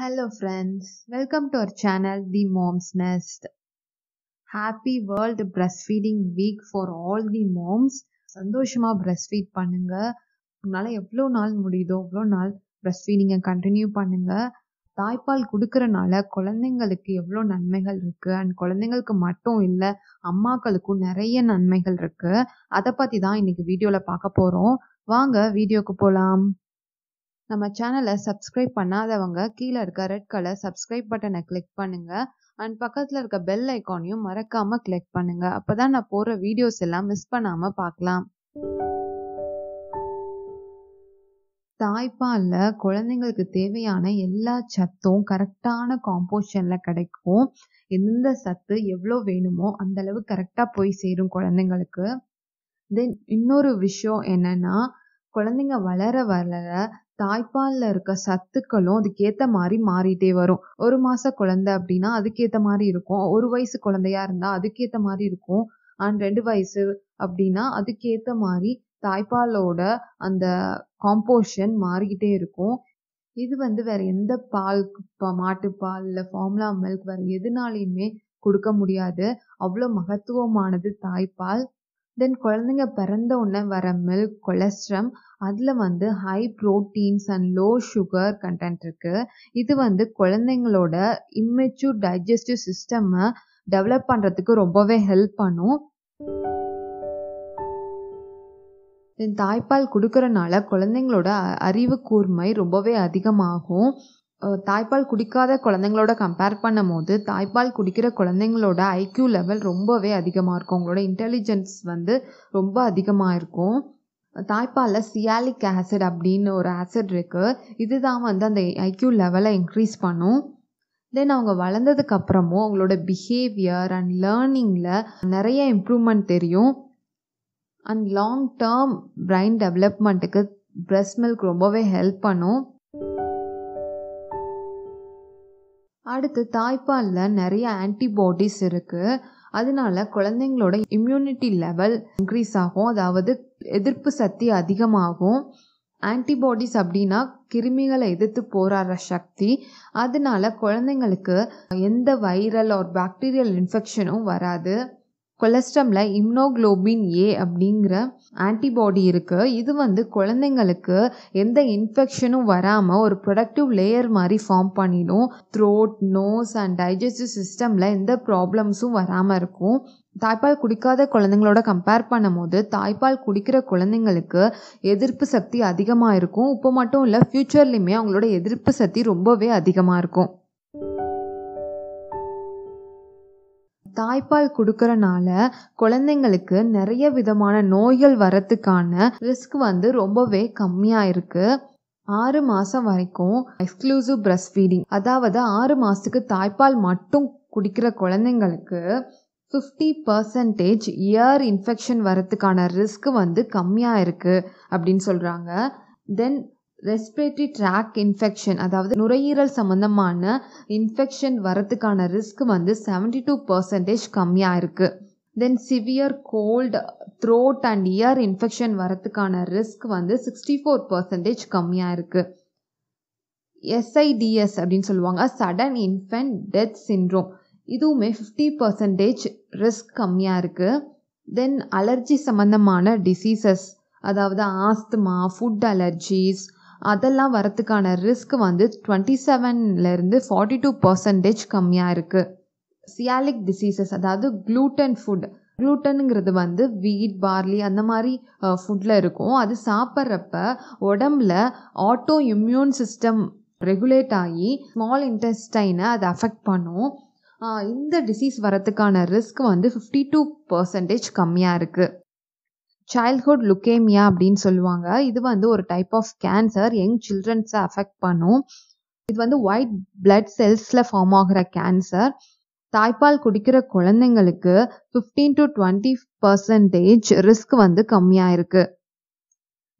Hello, friends. Welcome to our channel, The Mom's Nest. Happy World Breastfeeding Week for all the moms. சந்தோஷமா breast feed பண்ணுங்க உங்களால் எவ்வளோ நாள் முடியுதோ அவ்வளோ நாள் பிரஸ்ட் ஃபீடிங்கை கண்டினியூ பண்ணுங்க தாய்ப்பால் கொடுக்கறனால குழந்தைங்களுக்கு எவ்வளோ நன்மைகள் இருக்குது அண்ட் குழந்தைங்களுக்கு மட்டும் இல்லை அம்மாக்களுக்கும் நிறைய நன்மைகள் இருக்குது அதை பற்றி தான் இன்னைக்கு வீடியோவில் பார்க்க போகிறோம் வாங்க வீடியோக்கு போகலாம் நம்ம சேனலை சப்ஸ்கிரைப் பண்ணாதவங்க கீழே இருக்க ரெட் கலர் சப்ஸ்கிரைப் பட்டனை கிளிக் பண்ணுங்க அண்ட் பக்கத்தில் இருக்க பெல் ஐக்கானையும் மறக்காமல் கிளிக் பண்ணுங்க அப்போ தான் நான் போகிற வீடியோஸ் எல்லாம் மிஸ் பண்ணாமல் பார்க்கலாம் தாய்ப்பாலில் குழந்தைங்களுக்கு தேவையான எல்லா சத்தும் கரெக்டான காம்போஷனில் கிடைக்கும் எந்த சத்து எவ்வளோ வேணுமோ அந்த அளவு கரெக்டாக போய் சேரும் குழந்தைங்களுக்கு தென் இன்னொரு விஷயம் என்னன்னா குழந்தைங்க வளர வளர தாய்ப்பாலில் இருக்க சத்துக்களும் அதுக்கேற்ற மாதிரி மாறிட்டே வரும் ஒரு மாத குழந்தை அப்படின்னா அதுக்கேற்ற மாதிரி இருக்கும் ஒரு வயசு குழந்தையா இருந்தால் அதுக்கேற்ற மாதிரி இருக்கும் அண்ட் ரெண்டு வயசு அப்படின்னா அதுக்கேற்ற மாதிரி தாய்ப்பாலோட அந்த காம்போஷன் மாறிக்கிட்டே இருக்கும் இது வந்து வேற எந்த பால் மாட்டுப்பால் இல்லை ஃபார்முலா மில்க் வேற எதுனாலையுமே கொடுக்க முடியாது அவ்வளோ மகத்துவமானது தாய்ப்பால் தென் குழந்தைங்க பிறந்த உடனே வர மில்க் கொலஸ்ட்ரம் அதில் வந்து high proteins and low sugar content இருக்குது இது வந்து குழந்தைங்களோட இம்மெச்சூர் டைஜஸ்டிவ் சிஸ்டம்மை டெவலப் பண்ணுறதுக்கு ரொம்பவே ஹெல்ப் பண்ணும் தென் தாய்ப்பால் கொடுக்கறனால குழந்தைங்களோட அறிவு கூர்மை ரொம்பவே அதிகமாகும் தாய்ப்பால் குடிக்காத குழந்தைங்களோட கம்பேர் பண்ணும் போது தாய்ப்பால் குடிக்கிற குழந்தைங்களோட ஐக்யூ லெவல் ரொம்பவே அதிகமாக இருக்கும் அவங்களோட இன்டெலிஜென்ஸ் வந்து ரொம்ப அதிகமாக இருக்கும் தாய்ப்பாலில் சியாலிக் ஆசிட் அப்படின்னு ஒரு ஆசிட் இருக்குது இதுதான் வந்து அந்த ஐக்யூ லெவலை இன்க்ரீஸ் பண்ணும் தென் அவங்க வளர்ந்ததுக்கப்புறமும் அவங்களோட பிஹேவியர் அண்ட் லேர்னிங்கில் நிறைய இம்ப்ரூவ்மெண்ட் தெரியும் அண்ட் லாங் டேர்ம் பிரெயின் டெவலப்மெண்ட்டுக்கு ப்ரெஸ் மில்க் ரொம்பவே ஹெல்ப் பண்ணும் அடுத்து தாய்ப்பாலில் நிறைய ஆன்டிபாடிஸ் இருக்குது அதனால குழந்தைங்களோட இம்யூனிட்டி லெவல் இன்க்ரீஸ் ஆகும் அதாவது எதிர்ப்பு சக்தி அதிகமாகும் ஆன்டிபாடிஸ் அப்படின்னா கிருமிகளை எதிர்த்து போராடுற சக்தி அதனால குழந்தைங்களுக்கு எந்த வைரல் ஆர் பாக்டீரியல் இன்ஃபெக்ஷனும் வராது கொலஸ்ட்ரமில் இம்னோகுளோபின் ஏ அப்படிங்கிற ஆன்டிபாடி இருக்குது இது வந்து குழந்தைங்களுக்கு எந்த இன்ஃபெக்ஷனும் வராமல் ஒரு ப்ரொடக்டிவ் லேயர் மாதிரி ஃபார்ம் பண்ணிடும் த்ரோட் நோஸ் அண்ட் டைஜஸ்டிவ் சிஸ்டமில் எந்த ப்ராப்ளம்ஸும் வராமல் இருக்கும் தாய்ப்பால் குடிக்காத குழந்தைங்களோட கம்பேர் பண்ணும்போது தாய்ப்பால் குடிக்கிற குழந்தைங்களுக்கு எதிர்ப்பு சக்தி அதிகமாக இருக்கும் இப்போ மட்டும் இல்லை ஃப்யூச்சர்லேயுமே அவங்களோட எதிர்ப்பு சக்தி ரொம்பவே அதிகமாக இருக்கும் தாய்ப்பால் கொடுக்கறனால குழந்தைங்களுக்கு நிறைய விதமான நோய்கள் வரத்துக்கான ரிஸ்க் வந்து ரொம்பவே கம்மியாக இருக்குது ஆறு மாதம் வரைக்கும் எக்ஸ்க்ளூசிவ் பிரஸ்ட் ஃபீடிங் அதாவது ஆறு மாதத்துக்கு தாய்ப்பால் மட்டும் குடிக்கிற குழந்தைங்களுக்கு ஃபிஃப்டி பர்சன்டேஜ் இயர் இன்ஃபெக்ஷன் வரத்துக்கான ரிஸ்க் வந்து கம்மியாக இருக்குது அப்படின்னு சொல்கிறாங்க தென் ரெஸ்பிரேட்டரி ட்ராக் இன்ஃபெக்ஷன் அதாவது நுரையீரல் சம்மந்தமான இன்ஃபெக்ஷன் வரத்துக்கான ரிஸ்க் வந்து செவன்டி டூ பர்சன்டேஜ் கம்மியாக இருக்குது then severe cold throat and ear infection வரத்துக்கான ரிஸ்க் வந்து சிக்ஸ்டி ஃபோர் பர்சன்டேஜ் கம்மியாக இருக்குது எஸ்ஐடிஎஸ் அப்படின்னு சொல்லுவாங்க சடன் இன்ஃபென்ட் டெத் சின்ரோம் இதுவுமே ஃபிஃப்டி பர்சன்டேஜ் ரிஸ்க் கம்மியாக இருக்குது தென் அலர்ஜி சம்மந்தமான டிசீசஸ் அதாவது ஆஸ்துமா ஃபுட் அலர்ஜிஸ் அதெல்லாம் வரத்துக்கான ரிஸ்க் வந்து டுவெண்ட்டி செவன்லேருந்து ஃபார்ட்டி டூ பர்சன்டேஜ் கம்மியாக இருக்குது சியாலிக் டிசீசஸ் அதாவது க்ளூட்டன் ஃபுட் க்ளூட்டனுங்கிறது வந்து வீட் பார்லி அந்த மாதிரி ஃபுட்டில் இருக்கும் அது சாப்பிட்றப்ப உடம்புல ஆட்டோ இம்யூன் சிஸ்டம் ரெகுலேட் ஆகி ஸ்மால் இன்டெஸ்டைனை அது அஃபெக்ட் பண்ணும் இந்த டிசீஸ் வரத்துக்கான ரிஸ்க் வந்து ஃபிஃப்டி டூ பர்சன்டேஜ் கம்மியாக இருக்குது சைல்ட்ஹுட் லுக்கேமியா அப்படின்னு சொல்லுவாங்க இது வந்து ஒரு டைப் ஆஃப் கேன்சர் யங் சில்ட்ரன்ஸை அஃபெக்ட் பண்ணும் இது வந்து ஒயிட் பிளட் செல்ஸில் ஃபார்ம் ஆகிற கேன்சர் தாய்ப்பால் குடிக்கிற குழந்தைங்களுக்கு fifteen to twenty percentage risk வந்து கம்மியாக இருக்குது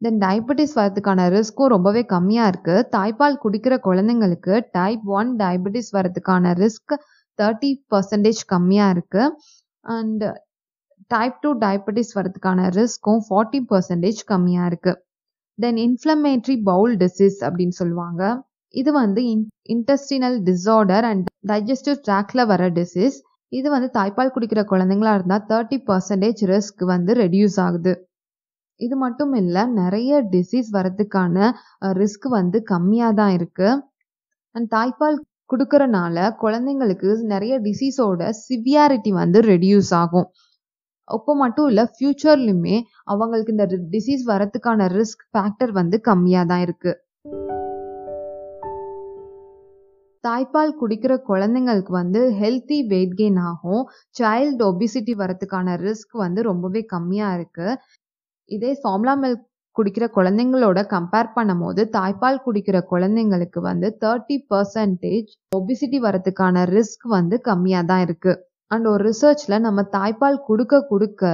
தென் டயபெட்டிஸ் வரதுக்கான ரிஸ்க்கும் ரொம்பவே கம்மியாக இருக்குது தாய்ப்பால் குடிக்கிற குழந்தைங்களுக்கு டைப் ஒன் டயபெட்டிஸ் வரதுக்கான ரிஸ்க் தேர்ட்டி பர்சன்டேஜ் கம்மியாக இருக்குது அண்ட் டைப் டூ டயபெட்டிஸ் வரதுக்கான ரிஸ்க்கும் ஃபார்ட்டி பர்சன்டேஜ் கம்மியாக இருக்குது தென் இன்ஃப்ளமேட்ரி பவுல் டிசீஸ் அப்படின்னு சொல்லுவாங்க இது வந்து in intestinal disorder and digestive ட்ராக்ல வர டிசீஸ் இது வந்து தாய்ப்பால் குடிக்கிற குழந்தைங்களா இருந்தால் தேர்ட்டி பர்சன்டேஜ் ரிஸ்க் வந்து ரெடியூஸ் ஆகுது இது மட்டும் இல்லை நிறைய டிசீஸ் வரதுக்கான ரிஸ்க் வந்து கம்மியாக தான் இருக்குது அண்ட் தாய்ப்பால் கொடுக்கறனால குழந்தைங்களுக்கு நிறைய டிசீஸோட சிவியாரிட்டி வந்து ரெடியூஸ் ஆகும் அப்போ மட்டும் இல்லை ஃப்யூச்சர்லையுமே அவங்களுக்கு இந்த டிசீஸ் வரத்துக்கான ரிஸ்க் ஃபேக்டர் வந்து கம்மியாக தான் இருக்கு தாய்ப்பால் குடிக்கிற குழந்தைங்களுக்கு வந்து ஹெல்த்தி வெயிட் கெயின் ஆகும் சைல்டு ஒபிசிட்டி வரத்துக்கான ரிஸ்க் வந்து ரொம்பவே கம்மியாக இருக்குது இதே ஃபார்ம்லா மில்க் குடிக்கிற குழந்தைங்களோட கம்பேர் பண்ணும் போது தாய்ப்பால் குடிக்கிற குழந்தைங்களுக்கு வந்து தேர்ட்டி பர்சன்டேஜ் ஒபிசிட்டி வரத்துக்கான ரிஸ்க் வந்து கம்மியாக தான் இருக்குது அண்ட் ஒரு ரிசர்ச்சில் நம்ம தாய்ப்பால் கொடுக்க கொடுக்க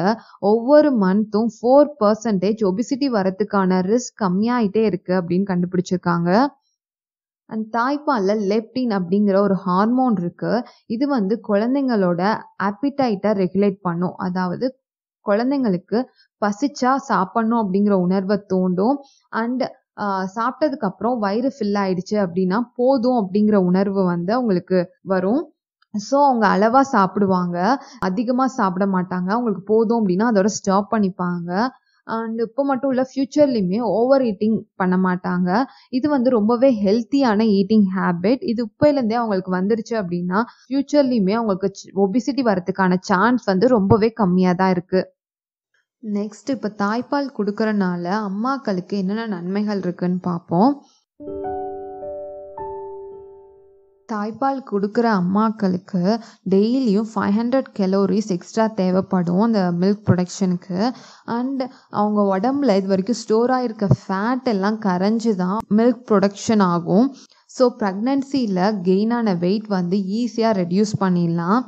ஒவ்வொரு மந்த்தும் ஃபோர் பர்சன்டேஜ் ஒபிசிட்டி வரத்துக்கான ரிஸ்க் கம்மியாயிட்டே இருக்குது அப்படின்னு கண்டுபிடிச்சிருக்காங்க அண்ட் தாய்ப்பாலில் லெப்டின் அப்படிங்கிற ஒரு ஹார்மோன் இருக்குது இது வந்து குழந்தைங்களோட ஆப்பிடைட்டை ரெகுலேட் பண்ணும் அதாவது குழந்தைங்களுக்கு பசிச்சா சாப்பிட்ணும் அப்படிங்கிற உணர்வை தூண்டும் அண்ட் சாப்பிட்டதுக்கப்புறம் வயிறு ஃபில் ஆயிடுச்சு அப்படின்னா போதும் அப்படிங்கிற உணர்வு வந்து அவங்களுக்கு வரும் ஸோ அவங்க அளவாக சாப்பிடுவாங்க அதிகமாக சாப்பிட மாட்டாங்க அவங்களுக்கு போதும் அப்படின்னா அதோட ஸ்டாப் பண்ணிப்பாங்க அண்ட் இப்போ மட்டும் இல்லை ஃப்யூச்சர்லையுமே ஓவர் ஈட்டிங் பண்ண மாட்டாங்க இது வந்து ரொம்பவே ஹெல்த்தியான ஈட்டிங் ஹேபிட் இது இப்போலேருந்தே அவங்களுக்கு வந்துருச்சு அப்படின்னா ஃப்யூச்சர்லையுமே அவங்களுக்கு ஒபிசிட்டி வரதுக்கான சான்ஸ் வந்து ரொம்பவே கம்மியாக தான் இருக்குது நெக்ஸ்ட் இப்போ தாய்ப்பால் கொடுக்குறனால அம்மாக்களுக்கு என்னென்ன நன்மைகள் இருக்குன்னு பார்ப்போம் தாய்ப்பால் கொடுக்குற அம்மாக்களுக்கு டெய்லியும் ஃபைவ் ஹண்ட்ரட் கெலோரிஸ் எக்ஸ்ட்ரா தேவைப்படும் அந்த மில்க் ப்ரொடக்ஷனுக்கு அண்ட் அவங்க உடம்புல இது வரைக்கும் ஸ்டோர் ஆகிருக்க ஃபேட் எல்லாம் கரைஞ்சி தான் மில்க் ப்ரொடக்ஷன் ஆகும் ஸோ ப்ரெக்னென்சியில் கெயினான வெயிட் வந்து ஈஸியாக ரெடியூஸ் பண்ணிடலாம்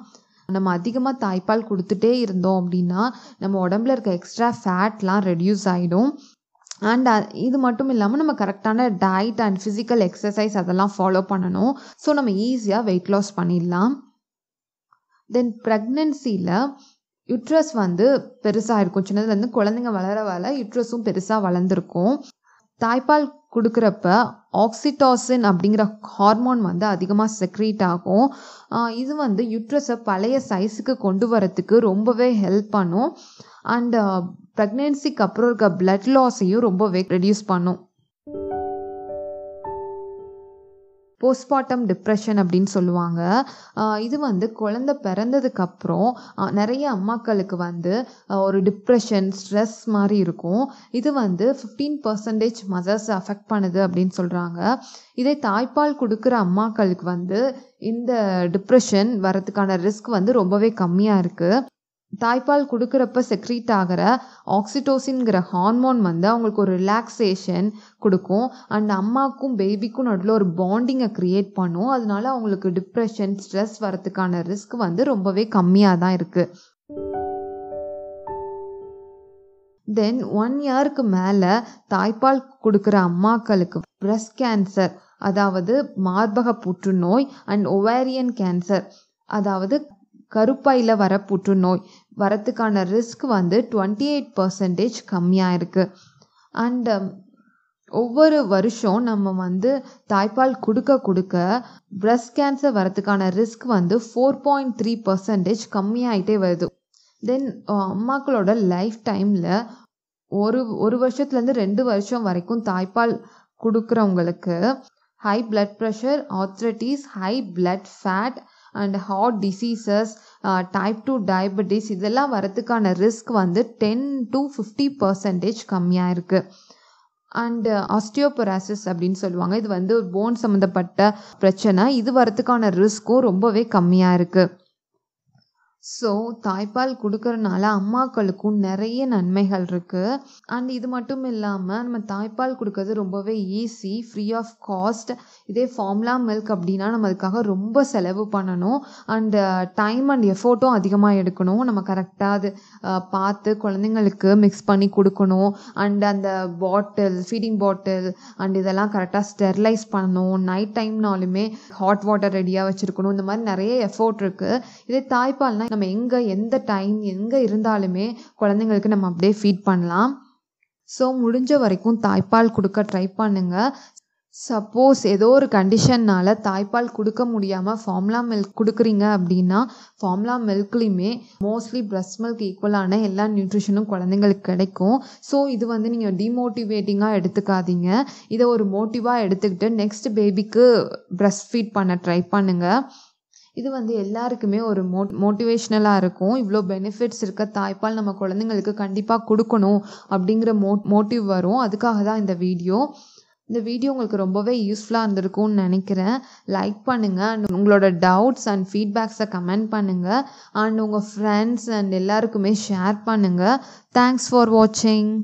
நம்ம அதிகமாக தாய்ப்பால் கொடுத்துட்டே இருந்தோம் அப்படின்னா நம்ம உடம்புல இருக்க எக்ஸ்ட்ரா ஃபேட்லாம் ரெடியூஸ் ஆகிடும் அண்ட் uh, இது மட்டும் இல்லாமல் நம்ம கரெக்டான டயட் அண்ட் ஃபிசிக்கல் எக்ஸசைஸ் அதெல்லாம் ஃபாலோ பண்ணணும் ஸோ நம்ம ஈஸியாக வெயிட் லாஸ் பண்ணிடலாம் தென் ப்ரெக்னென்சியில் யுட்ரஸ் வந்து பெருசாக இருக்கும் சின்னதுலேருந்து குழந்தைங்க வளர வர யுட்ரஸும் பெருசாக வளர்ந்துருக்கும் தாய்ப்பால் கொடுக்குறப்ப ஆக்சிடாசின் அப்படிங்கிற ஹார்மோன் வந்து அதிகமாக செக்ரீட் ஆகும் இது வந்து யுட்ரஸை பழைய சைஸுக்கு கொண்டு வரத்துக்கு ரொம்பவே ஹெல்ப் பண்ணும் அண்டு ப்ரெக்னென்சிக்கு அப்புறம் இருக்க பிளட் லாஸையும் ரொம்பவே ரெடியூஸ் பண்ணும் போஸ்ட்மார்ட்டம் டிப்ரெஷன் அப்படின்னு சொல்லுவாங்க இது வந்து குழந்த பிறந்ததுக்கப்புறம் நிறைய அம்மாக்களுக்கு வந்து ஒரு டிப்ரெஷன் ஸ்ட்ரெஸ் மாதிரி இருக்கும் இது வந்து ஃபிஃப்டீன் பர்சன்டேஜ் மதர்ஸ் அஃபெக்ட் பண்ணுது அப்படின்னு சொல்கிறாங்க இதே தாய்ப்பால் கொடுக்குற அம்மாக்களுக்கு வந்து இந்த டிப்ரெஷன் வரதுக்கான ரிஸ்க் வந்து ரொம்பவே கம்மியாக இருக்குது தாய்ப்பால் கொடுக்குறப்ப செக்ரீட் ஆகிற ஆக்சிடோசின்கிற ஹார்மோன் வந்து அவங்களுக்கு ஒரு ரிலாக்ஸேஷன் கொடுக்கும் அண்ட் அம்மாவுக்கும் பேபிக்கும் நடுவில் ஒரு பாண்டிங்கை க்ரியேட் பண்ணும் அதனால அவங்களுக்கு டிப்ரெஷன் ஸ்ட்ரெஸ் வரதுக்கான ரிஸ்க் வந்து ரொம்பவே கம்மியாக தான் இருக்குது தென் ஒன் இயருக்கு மேலே தாய்ப்பால் கொடுக்குற அம்மாக்களுக்கு பிரஸ்ட் கேன்சர் அதாவது மார்பக புற்றுநோய் அண்ட் ஒவேரியன் கேன்சர் அதாவது கருப்பையில் வர புற்றுநோய் வரத்துக்கான ரிஸ்க் வந்து டுவெண்ட்டி எயிட் பர்சன்டேஜ் கம்மியாக இருக்குது அண்டு ஒவ்வொரு வருஷம் நம்ம வந்து தாய்ப்பால் கொடுக்க கொடுக்க ப்ரெஸ்ட் கேன்சர் வரத்துக்கான ரிஸ்க் வந்து ஃபோர் பாயிண்ட் த்ரீ பர்சன்டேஜ் கம்மியாகிட்டே வருது தென் அம்மாக்களோட லைஃப் டைமில் ஒரு ஒரு வருஷத்துலேருந்து ரெண்டு வருஷம் வரைக்கும் தாய்ப்பால் கொடுக்குறவங்களுக்கு high blood pressure arthritis high blood fat and heart diseases type two diabetes இதெல்லாம் வரத்துக்கான ரிஸ்க் வந்து டென் டு ஃபிஃப்டி பர்சன்டேஜ் கம்மியாக இருக்குது அண்டு ஆஸ்டியோபராசிஸ் அப்படின்னு சொல்லுவாங்க இது வந்து ஒரு போன் சம்மந்தப்பட்ட பிரச்சனை இது வரத்துக்கான ரிஸ்க்கும் ரொம்பவே கம்மியாக இருக்குது ஸோ தாய்ப்பால் கொடுக்கறனால அம்மாக்களுக்கும் நிறைய நன்மைகள் இருக்குது அண்ட் இது மட்டும் இல்லாமல் நம்ம தாய்ப்பால் கொடுக்கறது ரொம்பவே ஈஸி ஃப்ரீ ஆஃப் காஸ்ட் இதே ஃபார்முலா மில்க் அப்படின்னா நம்ம அதுக்காக ரொம்ப செலவு பண்ணணும் அண்டு டைம் அண்ட் எஃபோர்ட்டும் அதிகமாக எடுக்கணும் நம்ம கரெக்டாக அது uh, பார்த்து குழந்தைங்களுக்கு மிக்ஸ் பண்ணி கொடுக்கணும் அண்ட் அந்த பாட்டில் ஃபீடிங் பாட்டில் அண்ட் இதெல்லாம் கரெக்டாக ஸ்டெர்லைஸ் பண்ணணும் நைட் டைம்னாலுமே ஹாட் வாட்டர் ரெடியாக வச்சுருக்கணும் இந்த மாதிரி நிறைய எஃபோர்ட் இருக்குது இதே தாய்ப்பால்னால் நம்ம எங்கே எந்த டைம் எங்கே இருந்தாலுமே குழந்தைங்களுக்கு நம்ம அப்படியே ஃபீட் பண்ணலாம் ஸோ முடிஞ்ச வரைக்கும் தாய்ப்பால் கொடுக்க ட்ரை பண்ணுங்கள் சப்போஸ் ஏதோ ஒரு கண்டிஷன்னால் தாய்ப்பால் கொடுக்க முடியாமல் ஃபார்ம்லா மில்க் கொடுக்குறீங்க அப்படின்னா ஃபார்ம்லா மில்க்லேயுமே மோஸ்ட்லி ப்ரெஸ்ட் மில்க் ஈக்குவலான எல்லா நியூட்ரிஷனும் குழந்தைங்களுக்கு கிடைக்கும் ஸோ இது வந்து நீங்கள் டிமோட்டிவேட்டிங்காக எடுத்துக்காதீங்க இதை ஒரு மோட்டிவாக எடுத்துக்கிட்டு நெக்ஸ்ட் பேபிக்கு ப்ரெஸ்ட் ஃபீட் பண்ண ட்ரை பண்ணுங்கள் இது வந்து எல்லாருக்குமே ஒரு மோட் மோட்டிவேஷ்னலாக இருக்கும் இவ்வளோ பெனிஃபிட்ஸ் இருக்க தாய்ப்பால் நம்ம குழந்தைங்களுக்கு கண்டிப்பாக கொடுக்கணும் அப்படிங்கிற மோ மோட்டிவ் வரும் அதுக்காக தான் இந்த வீடியோ இந்த வீடியோ உங்களுக்கு ரொம்பவே யூஸ்ஃபுல்லாக இருந்திருக்கும்னு நினைக்கிறேன் லைக் பண்ணுங்கள் அண்ட் உங்களோட டவுட்ஸ் அண்ட் ஃபீட்பேக்ஸை கமெண்ட் பண்ணுங்கள் அண்ட் உங்கள் ஃப்ரெண்ட்ஸ் அண்ட் எல்லாருக்குமே ஷேர் பண்ணுங்கள் தேங்க்ஸ் ஃபார் வாட்சிங்